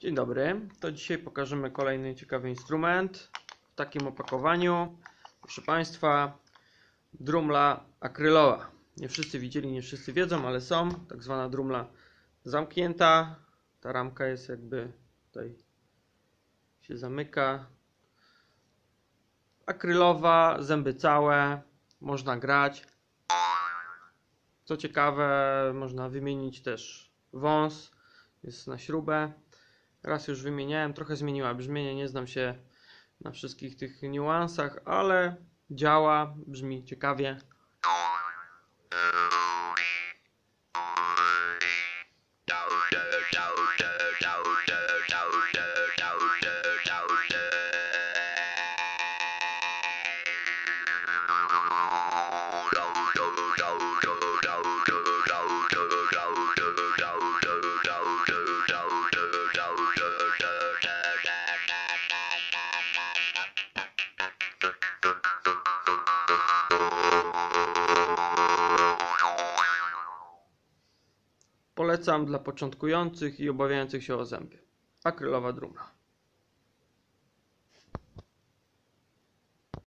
Dzień dobry, to dzisiaj pokażemy kolejny ciekawy instrument w takim opakowaniu. Proszę Państwa, drumla akrylowa. Nie wszyscy widzieli, nie wszyscy wiedzą, ale są. Tak zwana drumla zamknięta. Ta ramka jest jakby tutaj się zamyka. Akrylowa, zęby całe, można grać. Co ciekawe, można wymienić też wąs, jest na śrubę. Raz już wymieniałem, trochę zmieniła brzmienie, nie znam się na wszystkich tych niuansach, ale działa, brzmi ciekawie. Polecam dla początkujących i obawiających się o zęby. Akrylowa drumla.